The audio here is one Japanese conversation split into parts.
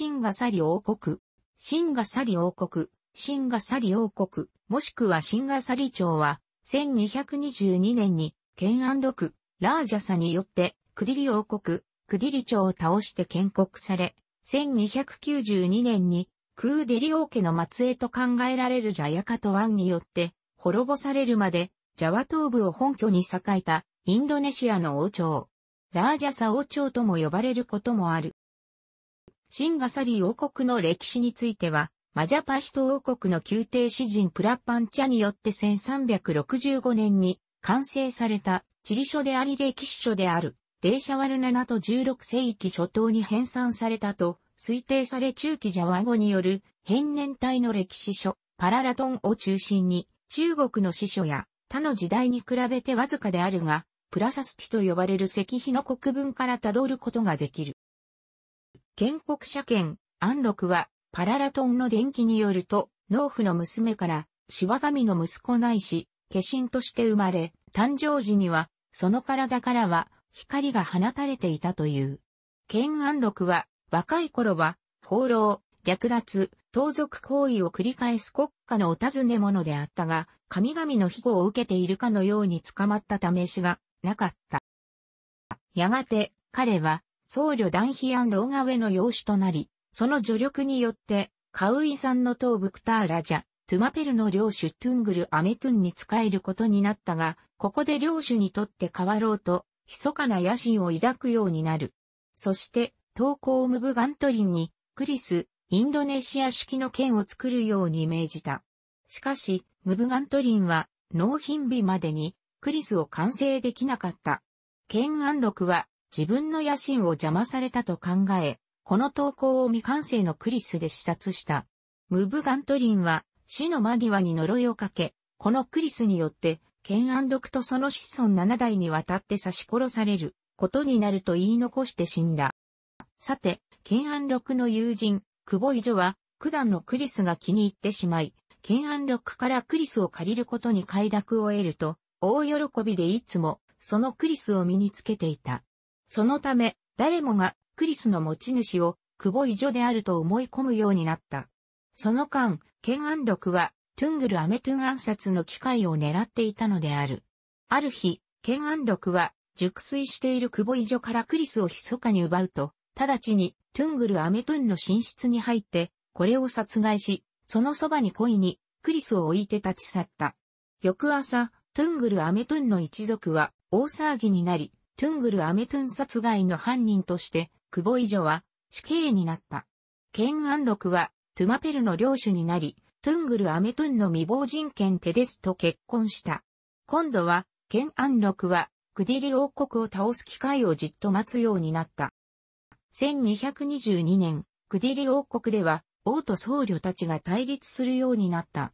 シンガサリ王国、シンガサリ王国、シンガサリ王国、もしくはシンガサリ朝は、1222年に、ケンアンロク、ラージャサによって、クディリ王国、クディリ朝を倒して建国され、1292年に、クーデリ王家の末裔と考えられるジャヤカトンによって、滅ぼされるまで、ジャワ東部を本拠に栄えた、インドネシアの王朝。ラージャサ王朝とも呼ばれることもある。シンガサリー王国の歴史については、マジャパヒト王国の宮廷詩人プラパンチャによって1365年に完成された地理書であり歴史書である、デーシャワルナナと16世紀初頭に編纂されたと推定され中期ジャワ語による変年体の歴史書、パララトンを中心に中国の史書や他の時代に比べてわずかであるが、プラサスキと呼ばれる石碑の国文から辿ることができる。建国者権、安禄は、パララトンの伝記によると、農夫の娘から、芝神の息子ないし、化身として生まれ、誕生時には、その体からは、光が放たれていたという。建安禄は、若い頃は、放浪、略奪、盗賊行為を繰り返す国家のお尋ね者であったが、神々の庇護を受けているかのように捕まったためしがなかった。やがて、彼は、僧侶団飛安老が上の養子となり、その助力によって、カウイさんの東部クターラジャ、トゥマペルの領主トゥングル・アメトゥンに仕えることになったが、ここで領主にとって変わろうと、密かな野心を抱くようになる。そして、東高ムブガントリンに、クリス、インドネシア式の剣を作るように命じた。しかし、ムブガントリンは、納品日までに、クリスを完成できなかった。剣安禄は、自分の野心を邪魔されたと考え、この投稿を未完成のクリスで視察した。ムブガントリンは死の間際に呪いをかけ、このクリスによって、ケンアンドクとその子孫7代にわたって刺し殺されることになると言い残して死んだ。さて、ケンアンドクの友人、クボイジョは、九段のクリスが気に入ってしまい、ケンアンドクからクリスを借りることに快諾を得ると、大喜びでいつも、そのクリスを身につけていた。そのため、誰もがクリスの持ち主を久保以上であると思い込むようになった。その間、ケンアン録は、トゥングル・アメトゥン暗殺の機会を狙っていたのである。ある日、ケンアン録は、熟睡している久保以上からクリスを密かに奪うと、直ちに、トゥングル・アメトゥンの寝室に入って、これを殺害し、そのそばに故意に、クリスを置いて立ち去った。翌朝、トゥングル・アメトゥンの一族は、大騒ぎになり、トゥングル・アメトゥン殺害の犯人として、久保以上は死刑になった。ケン・アンロクは、トゥマペルの領主になり、トゥングル・アメトゥンの未亡人権テデスと結婚した。今度は、ケン・アンロクは、クディリ王国を倒す機会をじっと待つようになった。1222年、クディリ王国では、王と僧侶たちが対立するようになった。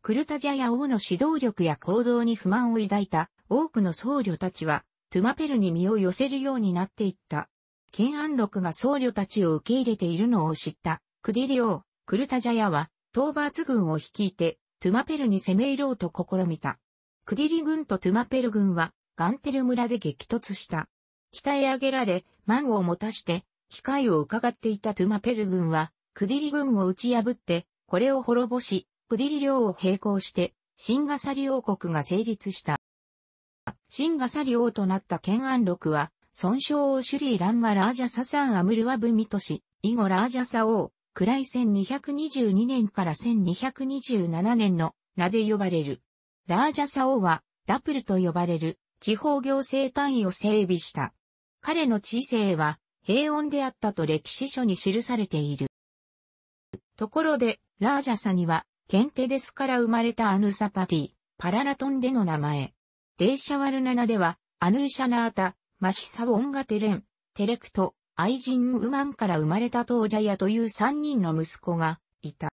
クルタジャや王の指導力や行動に不満を抱いた多くの僧侶たちは、トゥマペルに身を寄せるようになっていった。建安禄が僧侶たちを受け入れているのを知った、クディリオー、クルタジャヤは、討伐軍を率いて、トゥマペルに攻め入ろうと試みた。クディリ軍とトゥマペル軍は、ガンテル村で激突した。鍛え上げられ、万を持たして、機会を伺っていたトゥマペル軍は、クディリ軍を打ち破って、これを滅ぼし、クディリ領を並行して、シンガサリ王国が成立した。ンガサリ王となったン安禄は、損傷をシュリーランガラージャササンアムルワブミトシ、以後ラージャサ王、くらい1222年から1227年の名で呼ばれる。ラージャサ王は、ダプルと呼ばれる地方行政単位を整備した。彼の知性は平穏であったと歴史書に記されている。ところで、ラージャサには、ケンテデスから生まれたアヌサパティ、パララトンでの名前、デーシャワルナナでは、アヌーシャナータ、マヒサウォンガテレン、テレクト、アイジンウマンから生まれたトジャヤという三人の息子がいた。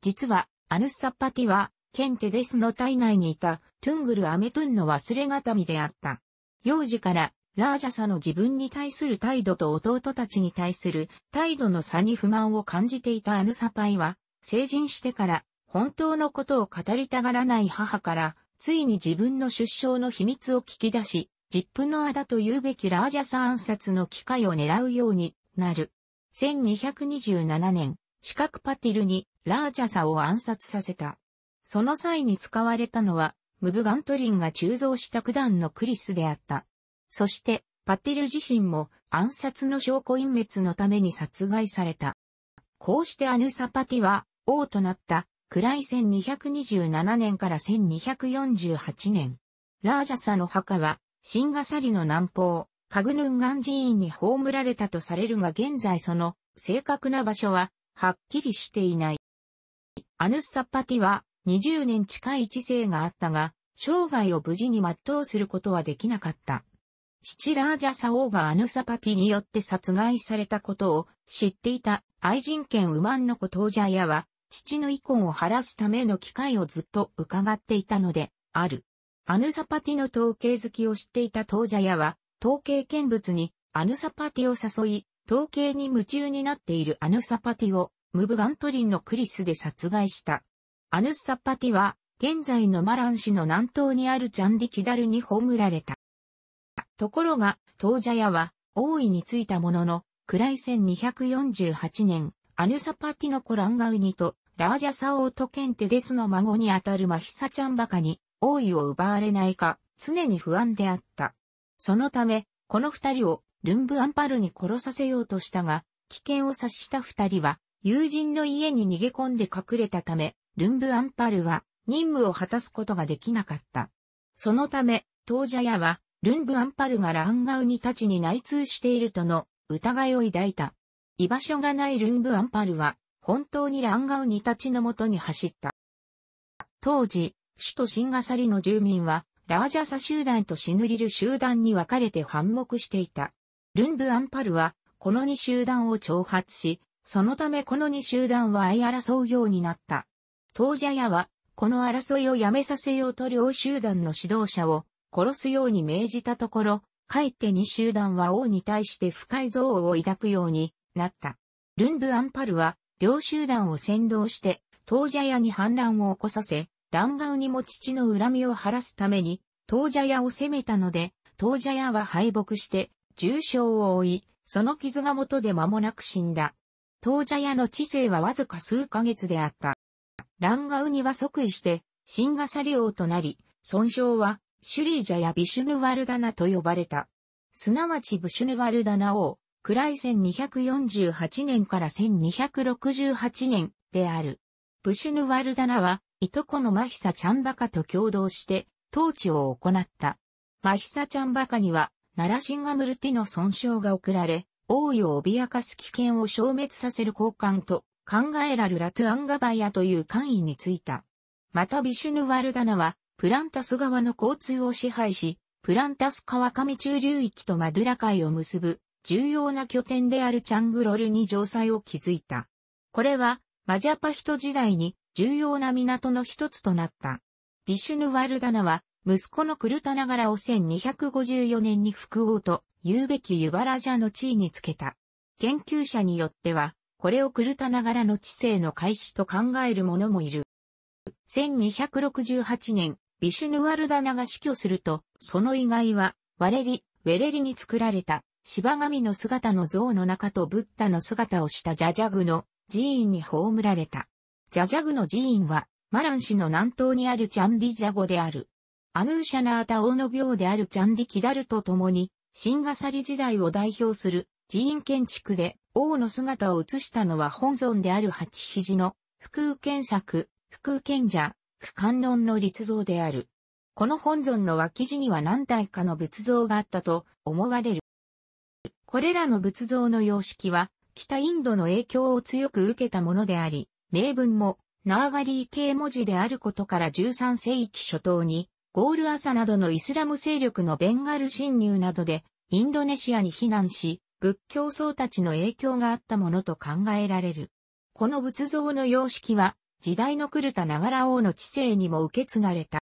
実は、アヌッサッパティは、ケンテデスの体内にいた、トゥングル・アメトゥンの忘れがたみであった。幼児から、ラージャサの自分に対する態度と弟たちに対する態度の差に不満を感じていたアヌサパイは、成人してから、本当のことを語りたがらない母から、ついに自分の出生の秘密を聞き出し、ジップのだと言うべきラージャサ暗殺の機会を狙うようになる。1227年、四角パティルにラージャサを暗殺させた。その際に使われたのは、ムブガントリンが鋳造した九段のクリスであった。そして、パティル自身も暗殺の証拠隠滅のために殺害された。こうしてアヌサパティは王となった暗い1227年から1248年。ラージャサの墓は、シンガサリの南方、カグヌンガン寺院に葬られたとされるが現在その正確な場所は、はっきりしていない。アヌッサッパティは、20年近い知性があったが、生涯を無事に全うすることはできなかった。父ラージャサ王がアヌサパティによって殺害されたことを知っていた愛人権ウマンの子トージャヤは父の遺恨を晴らすための機会をずっと伺っていたので、ある。アヌサパティの統計好きを知っていた当ャ屋は、統計見物にアヌサパティを誘い、統計に夢中になっているアヌサパティを、ムブガントリンのクリスで殺害した。アヌサパティは、現在のマラン市の南東にあるチャンディキダルに葬られた。ところが、当ャ屋は、王位についたものの、暗い1248年、アヌサパティのコランガウニとラージャサオートケンテデスの孫にあたるマヒサちゃんバカに、王位を奪われないか、常に不安であった。そのため、この二人をルンブアンパルに殺させようとしたが、危険を察した二人は、友人の家に逃げ込んで隠れたため、ルンブアンパルは任務を果たすことができなかった。そのため、当者屋は、ルンブアンパルがランガウニたちに内通しているとの疑いを抱いた。居場所がないルンブアンパルは、本当にランガウニたちのもとに走った。当時、首都シンガサリの住民は、ラージャサ集団とシヌリル集団に分かれて反目していた。ルンブ・アンパルは、この2集団を挑発し、そのためこの2集団は相争うようになった。当ジャヤは、この争いをやめさせようと両集団の指導者を殺すように命じたところ、かえって2集団は王に対して不快憎悪を抱くようになった。ルンブ・アンパルは、両集団を先導して、当者屋に反乱を起こさせ、乱顔にも父の恨みを晴らすために、当者屋を攻めたので、当者屋は敗北して、重傷を負い、その傷が元で間もなく死んだ。当者屋の知性はわずか数ヶ月であった。乱顔には即位して、新ガサリ王となり、損傷は、シュリージャやビシュヌワルダナと呼ばれた。すなわちブシュヌワルダナ王、クライ1248年から1268年である。ブシュヌワルダナは、いとこのマヒサチャンバカと共同して、統治を行った。マヒサチャンバカには、ナラシンガムルティの損傷が送られ、王位を脅かす危険を消滅させる交換と考えらるラトゥアンガバヤという官位についた。またビシュヌワルダナは、プランタス川の交通を支配し、プランタス川上中流域とマドゥラ海を結ぶ重要な拠点であるチャングロルに城塞を築いた。これは、マジャパヒト時代に重要な港の一つとなった。ビシュヌワルダナは、息子のクルタナガラを1254年に副王と、言うべきユバラジャの地位につけた。研究者によっては、これをクルタナガラの知性の開始と考える者もいる。1268年、ビシュヌワルダナが死去すると、その遺骸は、ワレリ、ウェレリに作られた芝神の姿の像の中とブッダの姿をしたジャジャグの寺院に葬られた。ジャジャグの寺院は、マラン市の南東にあるチャンディジャゴである。アヌーシャナータ王の廟であるチャンディキダルと共に、シンガサリ時代を代表する寺院建築で王の姿を写したのは本尊である八肘の、福宇賢作、福宇賢者、不観音の立像である。この本尊の脇地には何体かの仏像があったと思われる。これらの仏像の様式は、北インドの影響を強く受けたものであり、名文も、ナーガリー系文字であることから13世紀初頭に、ゴールアサなどのイスラム勢力のベンガル侵入などで、インドネシアに避難し、仏教僧たちの影響があったものと考えられる。この仏像の様式は、時代の来る。た長ラ王の知性にも受け継がれた。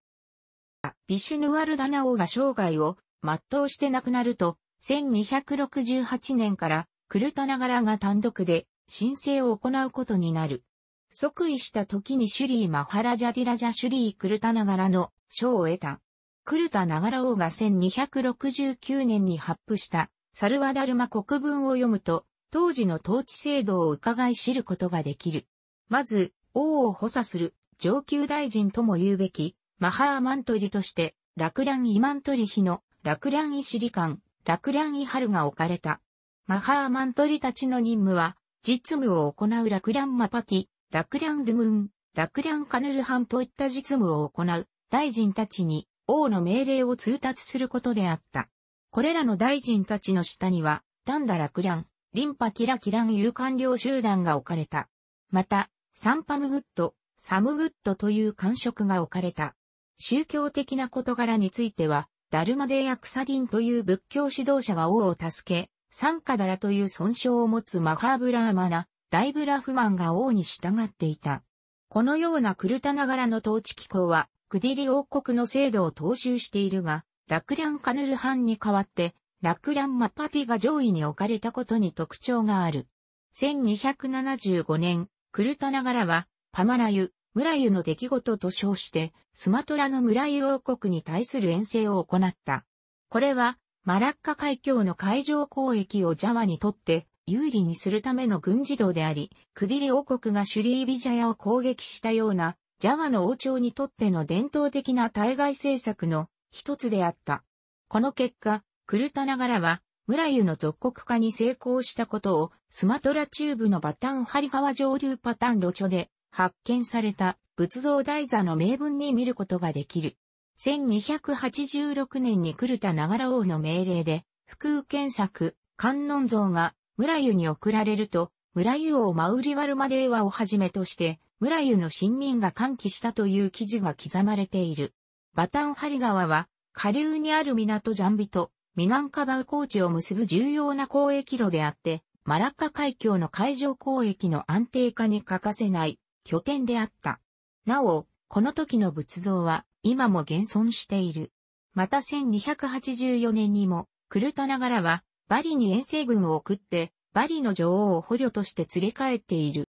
ビシュヌワルダナ王が生涯を全うして亡くなると、1268年からクルタナガラが単独で申請を行うことになる。即位した時にシュリー・マハラジャディラジャ・シュリー・クルタナガラの賞を得た。クルタナガラ王が1269年に発布したサルワダルマ国文を読むと、当時の統治制度を伺い知ることができる。まず、王を補佐する上級大臣とも言うべき、マハーマントリとして、ラクラン・イマントリヒのラクラン・イシリカン、ラ蘭イハルが置かれた。マハーマントリたちの任務は、実務を行うラ蘭マパティ、ラ蘭ドゥムン、ラ蘭カヌルハンといった実務を行う大臣たちに王の命令を通達することであった。これらの大臣たちの下には、丹田ラ蘭、リンパキラキラン有官僚集団が置かれた。また、サンパムグッド、サムグッドという官職が置かれた。宗教的な事柄については、ダルマデーやクサディンという仏教指導者が王を助け、サンカダラという損傷を持つマハーブラーマナ、ダイブラフマンが王に従っていた。このようなクルタナ柄の統治機構は、クディリ王国の制度を踏襲しているが、ラクリャンカヌルハンに代わって、ラクリャンマパティが上位に置かれたことに特徴がある。1275年、クルタナ柄は、パマラユ、村湯の出来事と称して、スマトラの村湯王国に対する遠征を行った。これは、マラッカ海峡の海上交易をジャワにとって有利にするための軍事道であり、クディリ王国がシュリービジャヤを攻撃したような、ジャワの王朝にとっての伝統的な対外政策の一つであった。この結果、クルタナガラは、村湯の属国化に成功したことを、スマトラ中部のバタンハリ川上流パタン路著で発見された仏像台座の名文に見ることができる。1286年に来る田長良王の命令で、福宇検作、観音像が村湯に送られると、村湯をマウリワルマデーワをはじめとして、村湯の新民が歓喜したという記事が刻まれている。バタンハリ川は、下流にある港ジャンビと、南カバウ高地を結ぶ重要な交易路であって、マラッカ海峡の海上交易の安定化に欠かせない拠点であった。なお、この時の仏像は今も現存している。また1284年にも、クルタナガラはバリに遠征軍を送って、バリの女王を捕虜として連れ帰っている。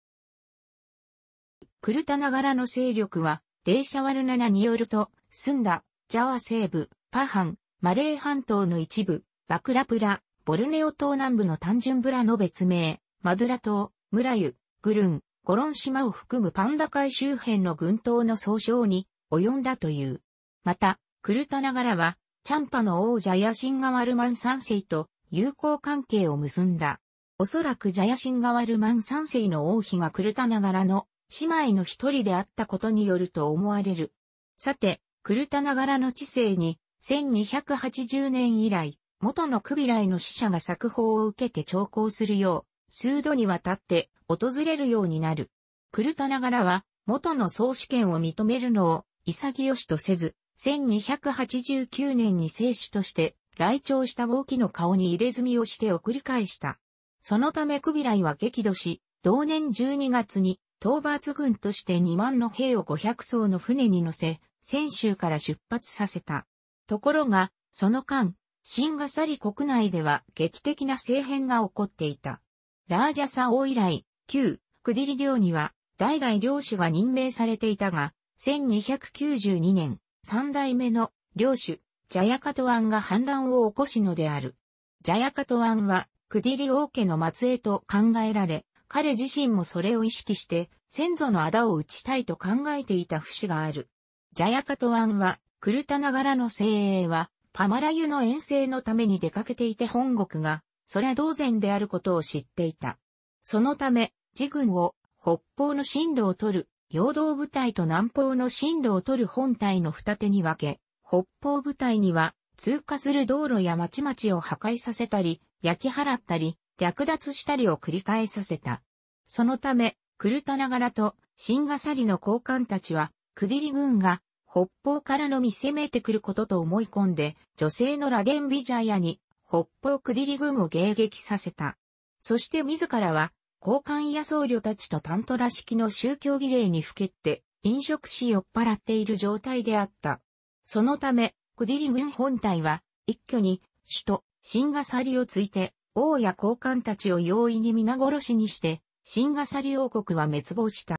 クルタナガラの勢力は、デーシャワルナナによると、スンダ、ジャワ西部、パハン、マレー半島の一部、バクラプラ、ボルネオ島南部の単純ブラの別名、マドゥラ島、ムラユ、グルン、ゴロン島を含むパンダ海周辺の群島の総称に及んだという。また、クルタナガラは、チャンパの王ジャヤシンガワルマン三世と友好関係を結んだ。おそらくジャヤシンガワルマン三世の王妃がクルタナガラの姉妹の一人であったことによると思われる。さて、クルタナガラの知性に、1280年以来、元のクビライの使者が作法を受けて調校するよう、数度にわたって訪れるようになる。クルタナラは元の総主権を認めるのを潔しとせず、1289年に聖主として来庁した王毅の顔に入れ墨をして送り返した。そのためクビライは激怒し、同年12月に討伐軍として2万の兵を500艘の船に乗せ、泉州から出発させた。ところが、その間、新ガサリ国内では劇的な政変が起こっていた。ラージャサ王以来、旧、クディリ領には、代々領主が任命されていたが、1292年、三代目の領主、ジャヤカトワンが反乱を起こしのである。ジャヤカトワンは、クディリ王家の末裔と考えられ、彼自身もそれを意識して、先祖の仇を打ちたいと考えていた節がある。ジャヤカトワンは、クルタナ柄の精鋭は、パマラユの遠征のために出かけていて本国が、それ同然であることを知っていた。そのため、自軍を北方の震度を取る、陽動部隊と南方の震度を取る本隊の二手に分け、北方部隊には通過する道路や町々を破壊させたり、焼き払ったり、略奪したりを繰り返させた。そのため、クルタナガラとシンガサリの高官たちは、クディリ軍が北方からのみ攻めてくることと思い込んで、女性のラゲンビジャヤに北方クディリ軍を迎撃させた。そして自らは、高官や僧侶たちとタントラ式の宗教儀礼にふけって、飲食し酔っ払っている状態であった。そのため、クディリ軍本体は、一挙に、首都、シンガサリをついて、王や高官たちを容易に皆殺しにして、シンガサリ王国は滅亡した。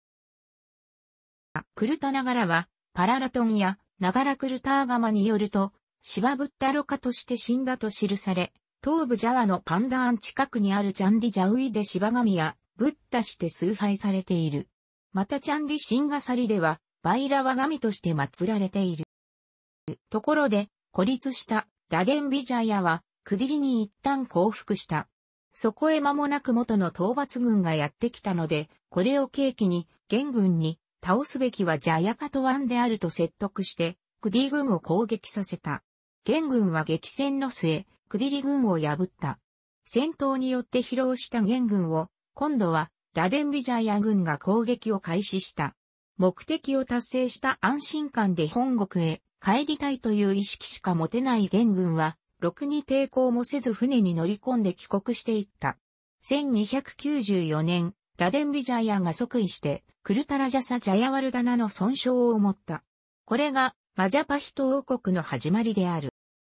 クルタナガラは、パララトンやナガラクルターガマによると、シバブッダロカとして死んだと記され、東部ジャワのパンダーン近くにあるチャンディジャウイでシバ神やブッダして崇拝されている。またチャンディシンガサリでは、バイラワ神として祀られている。ところで、孤立したラゲンビジャヤは、クディリに一旦降伏した。そこへ間もなく元の討伐軍がやってきたので、これを契機に、元軍に、倒すべきはジャヤカトワンであると説得して、クディ軍を攻撃させた。元軍は激戦の末、クディリ軍を破った。戦闘によって疲労した元軍を、今度はラデンビジャヤ軍が攻撃を開始した。目的を達成した安心感で本国へ帰りたいという意識しか持てない元軍は、ろくに抵抗もせず船に乗り込んで帰国していった。1294年、ラデンビジャヤが即位して、クルタラジャサ・ジャヤワルダナの損傷を持った。これが、マジャパヒト王国の始まりである。